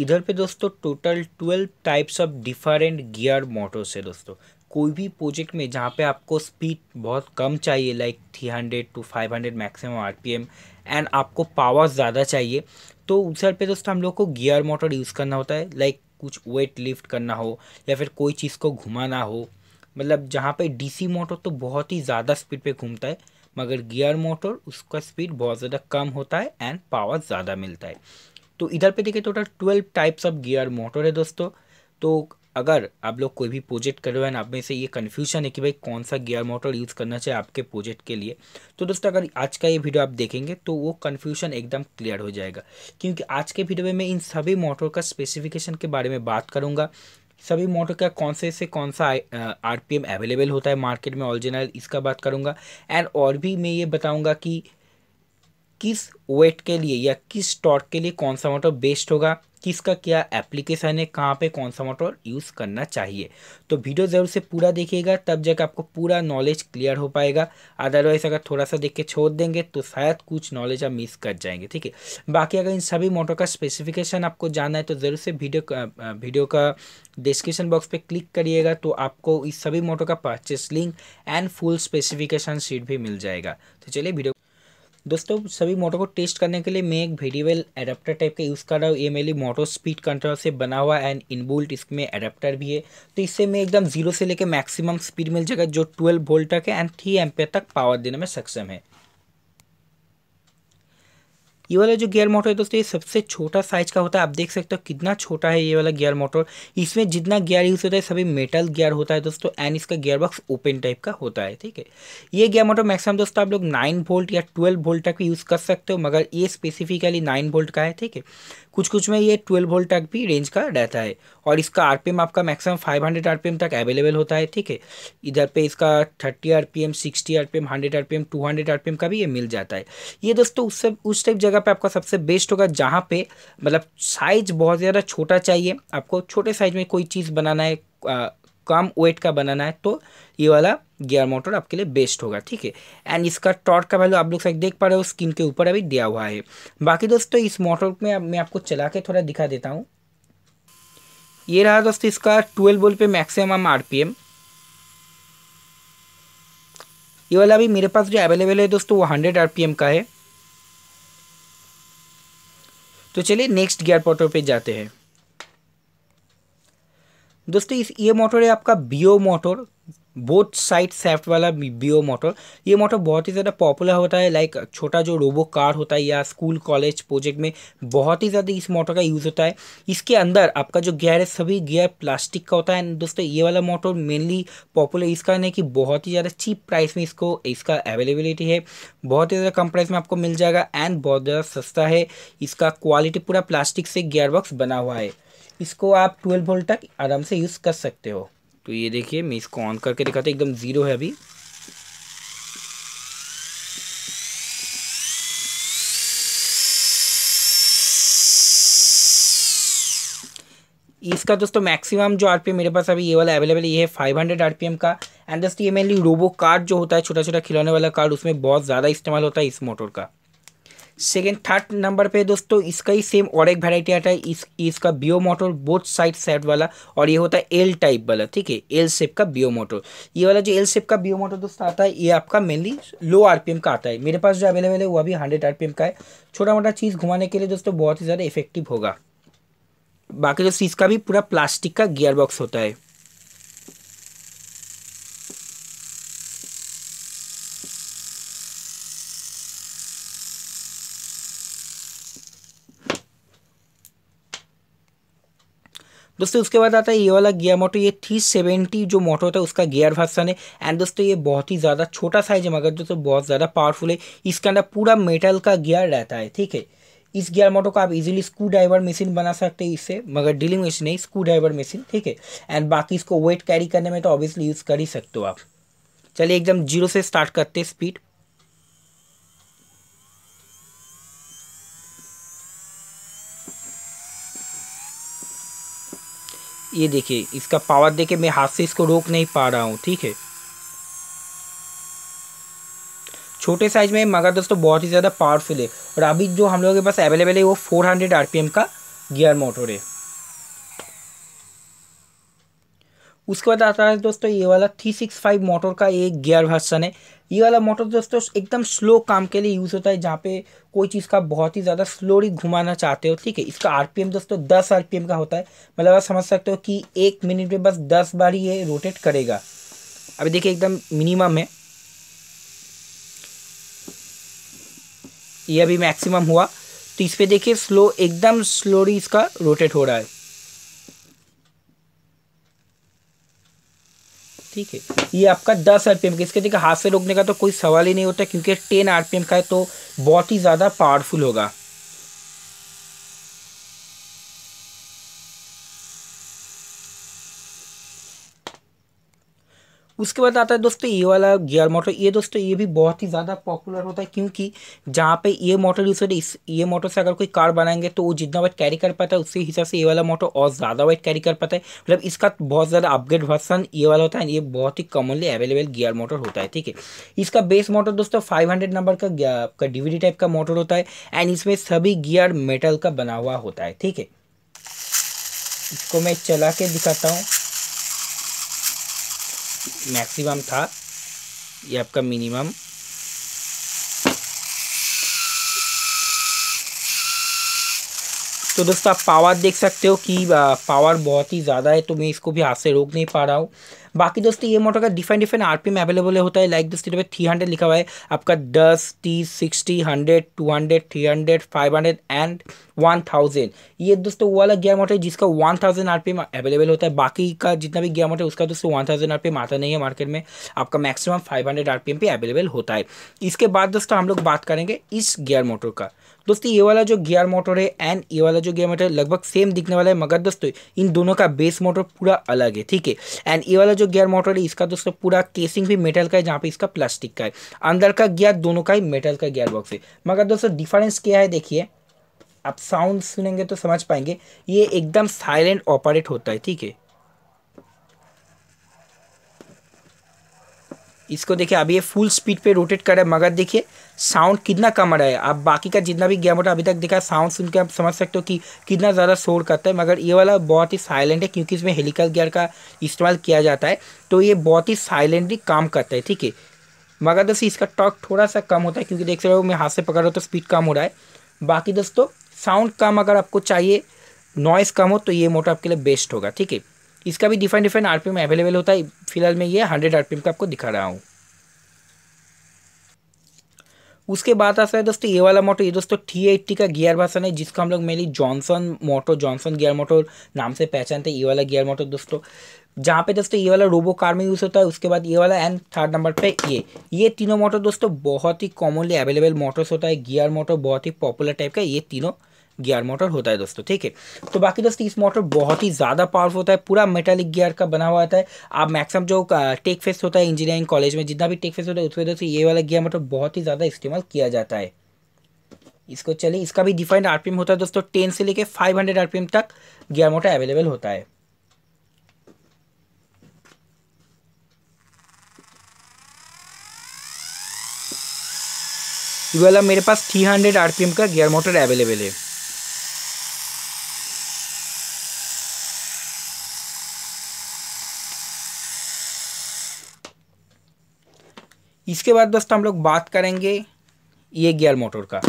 इधर पे दोस्तों total twelve types of different gear motors है दोस्तों कोई भी प्रोजेक्ट में जहाँ पे आपको स्पीड बहुत कम चाहिए like three hundred to five hundred maximum R and आपको पावर ज़्यादा चाहिए तो उधर पे दोस्तों हम लोग को गियर मोटर यूज़ करना होता है लाइक कुछ वेट लिफ्ट करना हो या फिर कोई चीज़ को घुमाना हो मतलब जहाँ पे डीसी मोटर तो बहुत ही ज़्यादा स्पीड पे घूमता है मगर गियर मोटर उसका स्पीड बहुत ज़्यादा कम होता है एंड पावर ज़्यादा मिलता है तो इधर पे देखिए total twelve types of gear motor है दोस्तों तो अगर आप लोग कोई भी प्रोजेक्ट कर रहे हैं आप में से ये कन्फ्यूजन है कि भाई कौन सा गियर मोटर यूज़ करना चाहिए आपके प्रोजेक्ट के लिए तो दोस्तों अगर आज का ये वीडियो आप देखेंगे तो वो कन्फ्यूजन एकदम क्लियर हो जाएगा क्योंकि आज के वीडियो में मैं इन सभी मोटर का स्पेसिफिकेशन के बारे में बात करूँगा सभी मोटर का कौन से से कौन सा आर पी एम अवेलेबल होता है मार्केट में ऑरिजिनल इसका बात करूँगा एंड और भी मैं ये बताऊँगा कि किस वेट के लिए या किस टॉर्क के लिए कौन सा मोटर बेस्ट होगा किसका क्या एप्लीकेशन है कहाँ पे कौन सा मोटर यूज़ करना चाहिए तो वीडियो ज़रूर से पूरा देखिएगा तब जाकर आपको पूरा नॉलेज क्लियर हो पाएगा अदरवाइज़ अगर थोड़ा सा देख के छोड़ देंगे तो शायद कुछ नॉलेज आप मिस कर जाएंगे ठीक है बाकी अगर इन सभी मोटर का स्पेसिफिकेशन आपको जानना है तो ज़रूर से वीडियो वीडियो का डिस्क्रिप्शन बॉक्स पर क्लिक करिएगा तो आपको इस सभी मोटर का purchase link and full specification sheet भी मिल जाएगा तो चलिए वीडियो दोस्तों सभी मोटो को टेस्ट करने के लिए मैं एक वेरीवेल एडाप्टर टाइप का यूज़ कर रहा हूँ ये मेरे मोटो स्पीड कंट्रोल से बना हुआ एंड इनबुल्ट इसमें एडाप्टर भी है तो इससे मैं एकदम जीरो से लेकर मैक्सिमम स्पीड मिल जाएगा जो ट्वेल्व वोल्ट तक है एंड थ्री एम्पेयर तक पावर देने में सक्षम है ये वाला जो गियर मोटर है दोस्तों ये सबसे छोटा साइज का होता है आप देख सकते हो कितना छोटा है ये वाला गियर मोटर इसमें जितना गियर यूज़ होता है सभी मेटल गियर होता है दोस्तों एंड इसका गियर बॉक्स ओपन टाइप का होता है ठीक है ये गियर मोटर मैक्सिमम दोस्तों आप लोग नाइन वोल्ट या ट्वेल्व वोल्ट तक भी यूज़ कर सकते हो मगर ये स्पेसिफिकली नाइन वोल्ट का है ठीक है कुछ कुछ में ये ट्वेल्व वोल्ट तक भी रेंज का रहता है और इसका आर आपका मैक्सिमम फाइव हंड्रेड तक अवेलेबल होता है ठीक है इधर पे इसका thirty R P M two hundred R P M का भी ये मिल जाता है ये दोस्तों उस सब उस टाइप जगह जगह पे आपका सबसे बेस्ट होगा जहाँ पे मतलब साइज बहुत ज़्यादा छोटा चाहिए आपको छोटे साइज में कोई चीज़ बनाना है आ, कम वेट का बनाना है तो ये वाला गियर मोटर आपके लिए बेस्ट होगा ठीक है एंड इसका टॉर्क का वैल्यू आप लोग शायद देख पा रहे हो स्किन के ऊपर अभी दिया हुआ है बाकी दोस्तों इस मोटर में मैं आपको चला के थोड़ा दिखा देता हूँ ये रहा दोस्तों इसका ट्वेल्व बोल पे मैक्सिमम आरपीएम ये वाला अभी मेरे पास जो अवेलेबल है दोस्तों वो हंड्रेड आरपीएम का है तो चलिए नेक्स्ट गियर मोटर पे जाते हैं दोस्तों इस ये मोटर है आपका BO motor both side shaft वाला बी मोटर ये मोटर बहुत ही ज़्यादा पॉपुलर होता है लाइक छोटा जो रोबो कार होता है या स्कूल कॉलेज प्रोजेक्ट में बहुत ही ज़्यादा इस मोटर का यूज़ होता है इसके अंदर आपका जो गियर है सभी गियर प्लास्टिक का होता है दोस्तों ये वाला मोटर मेनली पॉपुलर इस कारण है कि बहुत ही ज़्यादा चीप प्राइस में इसको इसका अवेलेबिलिटी है बहुत ही ज़्यादा कम प्राइस में आपको मिल जाएगा एंड बहुत ज़्यादा सस्ता है इसका क्वालिटी पूरा प्लास्टिक से गियर बॉक्स बना हुआ है इसको आप 12 वोल्ट तक आराम से यूज़ कर सकते हो तो ये देखिए मैं इसको ऑन करके दिखाता एकदम ज़ीरो है अभी इसका दोस्तों मैक्सिमम जो आरपीएम मेरे पास अभी ये वाला अवेलेबल ये है हंड्रेड आरपीएम का एंड दोस्तों ये मेनली रोबो कार्ड जो होता है छोटा छोटा खिलौने वाला कार्ड उसमें बहुत ज़्यादा इस्तेमाल होता है इस मोटर का सेकेंड थर्ड नंबर पे दोस्तों इसका ही सेम और एक वेराइटी आता है इस इसका बियो मोटर बोथ साइड सेट वाला और ये होता है एल टाइप वाला ठीक है एल सेप का बियो मोटर ये वाला जो एल सेप का बियो मोटर दोस्तों आता है ये आपका मेनली लो आरपीएम का आता है मेरे पास जो अवेलेबल है वो भी हंड्रेड आर का है छोटा मोटा चीज़ घुमाने के लिए दोस्तों बहुत ही ज़्यादा इफेक्टिव होगा बाकी जो चीज़ का भी पूरा प्लास्टिक का गियर बॉक्स होता है दोस्तों उसके बाद आता है ये वाला गियर मोटर ये थ्री सेवेंटी जो मोटर होता है उसका गियर वर्सन है एंड दोस्तों ये बहुत ही ज़्यादा छोटा साइज है मगर दोस्तों बहुत ज़्यादा पावरफुल है इसके अंदर पूरा मेटल का गियर रहता है ठीक है इस गियर मोटर को आप इजीली स्क्रू ड्राइवर मशीन बना सकते हैं इससे मगर ड्रिलिंग मशीन नहीं स्क्रू ड्राइवर मशीन ठीक है एंड बाकी इसको वेट कैरी करने में तो ऑब्वियसली यूज़ कर ही सकते हो आप चलिए एकदम जीरो से स्टार्ट करते स्पीड ये देखिए इसका पावर देखे मैं हाथ से इसको रोक नहीं पा रहा हूँ ठीक है छोटे साइज में मगर दोस्तों बहुत ही ज़्यादा पावरफुल है और अभी जो हम लोगों के पास अवेलेबल है वो 400 आरपीएम का गियर मोटर है उसके बाद आता है दोस्तों ये वाला थ्री सिक्स फाइव मोटर का एक गियर वर्सन है ये वाला मोटर दोस्तों एकदम स्लो काम के लिए यूज़ होता है जहाँ पे कोई चीज़ का बहुत ही ज़्यादा स्लोली घुमाना चाहते हो ठीक है इसका आरपीएम दोस्तों दस आरपीएम का होता है मतलब आप समझ सकते हो कि एक मिनट में बस दस बार ये रोटेट करेगा अभी देखिए एकदम मिनिमम है ये अभी मैक्सिमम हुआ तो इस पर देखिए स्लो एकदम स्लोली इसका रोटेट हो रहा है ठीक है ये आपका दस आर का इसके देखिए हाथ से रोकने का तो कोई सवाल ही नहीं होता क्योंकि टेन आर का है तो बहुत ही ज़्यादा पावरफुल होगा उसके बाद आता है दोस्तों ये वाला गियर मोटर ये दोस्तों ये भी बहुत ही ज़्यादा पॉपुलर होता है क्योंकि जहाँ पे ये मोटर यूज़ होता है इस ये मोटर से अगर कोई कार बनाएंगे तो वो जितना वेट कैरी कर पाता है उसी हिसाब से ये वाला मोटर और ज़्यादा वेट कैरी कर पाता है मतलब इसका बहुत ज़्यादा अपग्रेड वर्सन ये वाला होता है ये बहुत ही कॉमनली अवेलेबल गियर मोटर होता है ठीक है इसका बेस मोटर दोस्तों फाइव नंबर का आपका डी टाइप का मोटर होता है एंड इसमें सभी गियर मेटल का बना हुआ होता है ठीक है इसको मैं चला के दिखाता हूँ मैक्सिमम था ये आपका मिनिमम तो दोस्तों आप पावर देख सकते हो कि पावर बहुत ही ज़्यादा है तो मैं इसको भी हाथ से रोक नहीं पा रहा हूँ बाकी दोस्तों ये मोटर का डिफरेंट डिफरेंट आरपीएम अवेलेबल होता है लाइक दोस्तों थ्री हंड्रेड लिखा हुआ है आपका दस तीस sixty hundred two hundred three hundred five hundred and one thousand ये दोस्तों वो वाला गियर मोटर है जिसका वन थाउजेंड आरपीएम अवेलेबल होता है बाकी का जितना भी गियर मोटर है उसका दोस्तों वन थाउजेंड आरपीएम आता नहीं है मार्केट में आपका मैक्सिमम फाइव हंड्रेड आरपीएम पे अवेलेबल होता है इसके बाद दोस्तों हम लोग बात करेंगे इस गियर मोटर का दोस्तों ये वाला जो गियर मोटर है एंड ये वाला जो गियर मोटर है लगभग सेम दिखने वाला है मगर दोस्तों इन दोनों का बेस मोटर पूरा अलग है ठीक है एंड ये वाला जो गियर मोटर है इसका दोस्तों पूरा केसिंग भी मेटल का है जहाँ पे इसका प्लास्टिक का है अंदर का गियर दोनों का ही मेटल का गियर बॉक्स है मगर दोस्तों डिफरेंस क्या है देखिए आप साउंड सुनेंगे तो समझ पाएंगे ये एकदम साइलेंट ऑपरेट होता है ठीक है इसको देखिए अभी ये फुल स्पीड पे रोटेट कर रहा है मगर देखिए साउंड कितना कम आ रहा है आप बाकी का जितना भी गेम अभी तक देखा साउंड सुन के आप समझ सकते हो कि कितना ज़्यादा शोर करता है मगर ये वाला बहुत ही साइलेंट है क्योंकि इसमें हेलीकल गियर का इस्तेमाल किया जाता है तो ये बहुत ही साइलेंटली काम करता है ठीक है मगर दोस्तों इसका टॉक थोड़ा सा कम होता है क्योंकि देख सकते हो मैं हाथ से पकड़ रहा हूँ तो स्पीड कम हो रहा है बाकी दोस्तों साउंड कम अगर आपको चाहिए नॉइज़ कम हो तो ये मोटर आपके लिए बेस्ट होगा ठीक है इसका भी डिफरेंट डिफरेंट आरपीएम अवेलेबल होता है फिलहाल मैं ये हंड्रेड आरपीएम का आपको दिखा रहा हूँ उसके बाद आता है दोस्तों ये वाला मोटर ये दोस्तों टी एट्टी का गियर भाषण है जिसको हम लोग मेरी Johnson motor Johnson gear motor नाम से पहचानते हैं ये वाला गियर मोटर दोस्तों जहाँ पे दोस्तों ये वाला रोबो कार में यूज़ होता है उसके बाद ये वाला एंड थर्ड नंबर पे ये ये तीनों मोटर दोस्तों बहुत ही कॉमनली अवेलेबल मोटर्स होता है गियर मोटर बहुत ही पॉपुलर टाइप का ये तीनों गियर मोटर होता है दोस्तों ठीक है तो बाकी दोस्तों इस मोटर बहुत ही ज़्यादा पावरफुल होता है पूरा मेटालिक गियर का बना हुआ होता है आप मैक्सिमम जो टेक फेस्ट होता है इंजीनियरिंग कॉलेज में जितना भी टेक फेस्ट होता है उसमें दोस्तों ये वाला गियर मोटर बहुत ही ज़्यादा इस्तेमाल किया जाता है इसको चलिए इसका भी डिफाइंड आरपीएम होता है दोस्तों टेन से लेके फाइव हंड्रेड आरपीएम तक गियर मोटर अवेलेबल होता है वाला मेरे पास थ्री हंड्रेड आरपीएम का गियर मोटर अवेलेबल है इसके बाद दोस्तों हम लोग बात करेंगे ये गियर मोटर का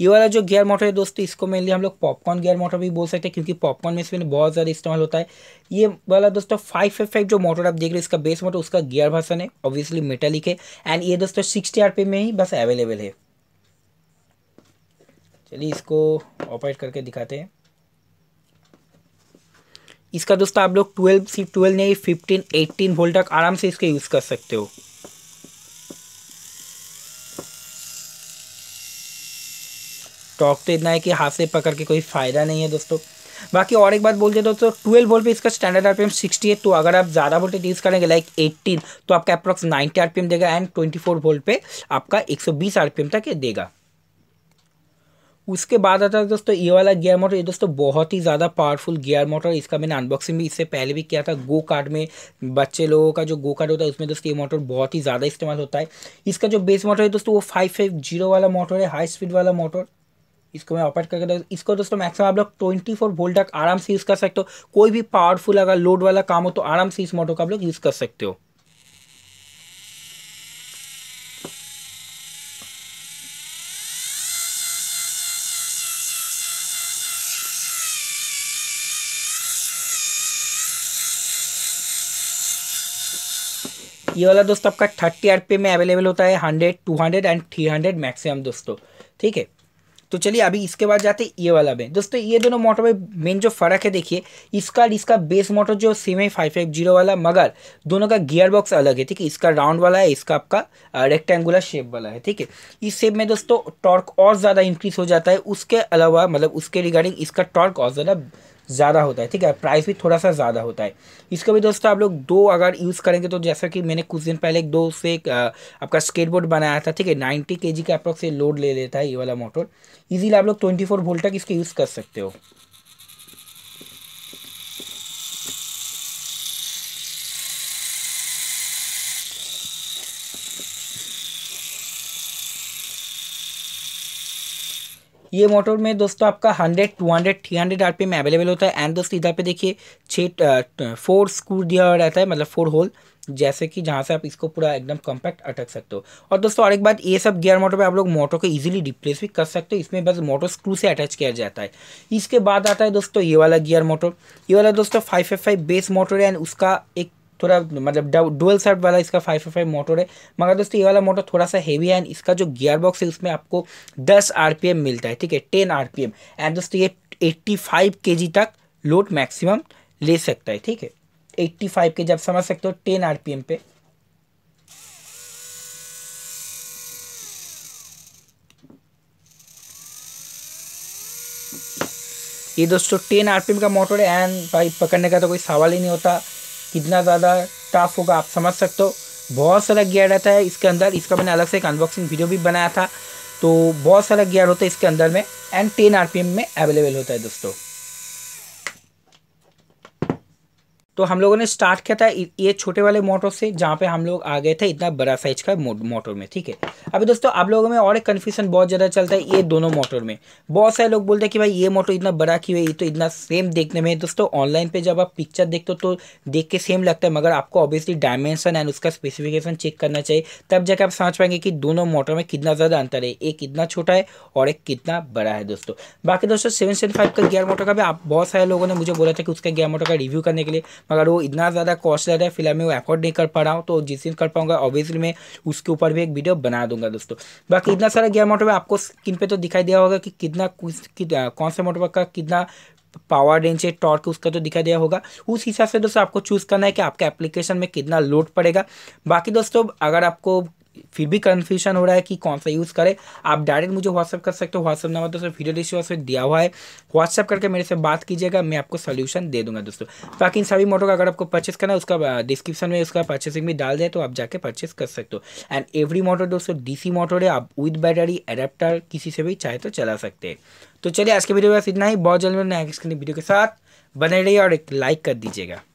ये वाला जो गियर मोटर है दोस्तों इसको मेनली हम लोग पॉपकॉर्न गियर मोटर भी बोल सकते हैं क्योंकि पॉपकॉर्न में इसमें बहुत ज़्यादा इस्तेमाल होता है ये वाला दोस्तों फाइव एफ फाइव जो मोटर आप देख रहे हैं इसका बेस मोटर उसका गियर भाषण है ऑब्वियसली मेटालिक है एंड ये दोस्तों सिक्सटी आर में ही बस अवेलेबल है चलिए इसको ऑपरेट करके दिखाते हैं इसका दोस्तों आप लोग ट्वेल्व सी ट्वेल्व नहीं फिफ्टीन एट्टीन वोल्ट तक आराम से इसको यूज़ कर सकते हो स्टॉक तो इतना है कि हाथ से पकड़ के कोई फ़ायदा नहीं है दोस्तों बाकी और एक बात बोलते हैं दोस्तों ट्वेल्व वोल्ट पे इसका स्टैंडर्ड आरपीएम 60 है तो अगर आप ज़्यादा वोल्टेज यूज़ करेंगे लाइक एट्टीन तो आपका अप्रॉक्स नाइन्टी आरपीएम देगा एंड ट्वेंटी वोल्ट पे आपका 120 आरपीएम तक ये देगा उसके बाद आता है दोस्तों ये वाला गियर मोटर ये दोस्तों बहुत ही ज़्यादा पावरफुल गियर मोटर इसका मैंने अनबॉक्सिंग भी इससे पहले भी किया था गो कार्ड में बच्चे लोगों का जो गो कार्ड होता है उसमें दोस्तों ये मोटर बहुत ही ज़्यादा इस्तेमाल होता है इसका जो बेस मोटर है दोस्तों वो फाइव फाइव जीरो वाला मोटर है हाई स्पीड वाला मोटर इसको मैं ऑपरेट करके कर इसको दोस्तों मैक्सिमम आप लोग ट्वेंटी फोर वोल्ट तक आराम से यूज़ कर सकते हो कोई भी पावरफुल अगर लोड वाला काम हो तो आराम से इस मोटर को आप लोग यूज़ कर सकते हो ये वाला दोस्तों आपका थर्टी आर में अवेलेबल होता है hundred two hundred and three hundred maximum दोस्तों ठीक है तो चलिए अभी इसके बाद जाते ये वाला में दोस्तों ये दोनों मोटर में मेन जो फ़र्क है देखिए इसका इसका बेस मोटर जो सेम है फाइव फाइव जीरो वाला मगर दोनों का गियर बॉक्स अलग है ठीक है इसका राउंड वाला है इसका आपका रेक्टेंगुलर शेप वाला है ठीक है इस शेप में दोस्तों टॉर्क और ज़्यादा इंक्रीज़ हो जाता है उसके अलावा मतलब उसके रिगार्डिंग इसका टॉर्क और ज़्यादा ज़्यादा होता है ठीक है प्राइस भी थोड़ा सा ज़्यादा होता है इसका भी दोस्तों आप लोग दो अगर यूज़ करेंगे तो जैसा कि मैंने कुछ दिन पहले एक दो से एक आपका स्केटबोर्ड बनाया था ठीक है नाइन्टी के जी का अप्रॉक्स लोड ले लेता है ये वाला मोटर इजीली आप लोग ट्वेंटी फोर वोल्ट तक इसके यूज़ कर सकते हो ये मोटर में दोस्तों आपका hundred two hundred three hundred R में अवेलेबल होता है एंड दोस्तों इधर पे देखिए छः फोर स्क्रू दिया हुआ रहता है मतलब फोर होल जैसे कि जहाँ से आप इसको पूरा एकदम कम्पैक्ट अटक सकते हो और दोस्तों और एक बात ये सब गियर मोटर पे आप लोग मोटर को इजीली रिप्लेस भी कर सकते हो इसमें बस मोटर स्क्रू से अटैच किया जाता है इसके बाद आता है दोस्तों ये वाला गियर मोटर ये वाला दोस्तों five F five base motor है एंड उसका एक थोड़ा मतलब डुअल सर्ट वाला इसका फाइव फाइव फाइव मोटर है मगर दोस्तों ये वाला मोटर थोड़ा सा हैवी है एंड इसका जो गियर बॉक्स है उसमें आपको दस आर मिलता है ठीक है टेन आर एंड दोस्तों ये एट्टी फाइव तक लोड मैक्सिमम ले सकता है ठीक है एट्टी फाइव के जब समझ सकते हो टेन आर पे ये दोस्तों टेन आरपीएम का मोटर है एंड भाई पकड़ने का तो कोई सवाल ही नहीं होता कितना ज़्यादा टफ होगा आप समझ सकते हो बहुत सारा गियर रहता है इसके अंदर इसका मैंने अलग से एक अनबॉक्सिंग वीडियो भी बनाया था तो बहुत सारा गियर होता है इसके अंदर में एंड टेन आर में अवेलेबल होता है दोस्तों तो हम लोगों ने स्टार्ट किया था ये छोटे वाले मोटर से जहाँ पे हम लोग आ गए थे इतना बड़ा साइज का मोटर में ठीक है अभी दोस्तों आप लोगों में और एक कन्फ्यूजन बहुत ज़्यादा चलता है ये दोनों मोटर में बहुत सारे लोग बोलते हैं कि भाई ये मोटर इतना बड़ा क्यों है ये तो इतना सेम देखने में दोस्तों ऑनलाइन पर जब आप पिक्चर देखते हो तो देख के सेम लगता है मगर आपको ऑब्वियसली डायमेंशन एंड उसका स्पेसिफिकेशन चेक करना चाहिए तब जाके आप समझ पाएंगे कि दोनों मोटर में कितना ज़्यादा अंतर है एक कितना छोटा है और एक कितना बड़ा है दोस्तों बाकी दोस्तों सेवन का गियर मोटर का भी आप बहुत सारे लोगों ने मुझे बोला था कि उसका गियर मोटर का रिव्यू करने के लिए मगर वो इतना ज़्यादा कॉस्ट रहा है फिलहाल मैं वो एफोर्ड नहीं कर पा रहा हूँ तो जिस दिन कर पाऊंगा ऑब्वियसली मैं उसके ऊपर भी एक वीडियो बना दूंगा दोस्तों बाकी इतना सारा गेयर मोटर आपको स्क्रीन पर तो दिखाई दिया होगा कि कितना कौन सा मोटर का कितना पावर रेंज है टॉर्क उसका तो दिखाई दिया होगा उस हिसाब से दोस्तों आपको चूज़ करना है कि आपके एप्लीकेशन में कितना लोड पड़ेगा बाकी दोस्तों अगर आपको फिर भी कन्फ्यूजन हो रहा है कि कौन सा यूज़ करें आप डायरेक्ट मुझे व्हाट्सअप कर सकते हो व्हाट्सअप नंबर दोस्तों वीडियो डिस्क्रिप्शन में दिया हुआ है व्हाट्सअप करके मेरे से बात कीजिएगा मैं आपको सोल्यूशन दे दूंगा दोस्तों बाकी इन सभी मोटो का अगर आपको परचेस करना है उसका डिस्क्रिप्शन में उसका परचेसिंग भी डाल दे तो आप जाके परचेस कर सकते हो एंड एवरी मोटर दोस्तों डी मोटर है आप विद बैटरी एडेप्टर किसी से भी चाहे तो चला सकते हैं तो चलिए आज के वीडियो बस इतना ही बहुत जल्द मिलना है वीडियो के साथ बने रही और एक लाइक कर दीजिएगा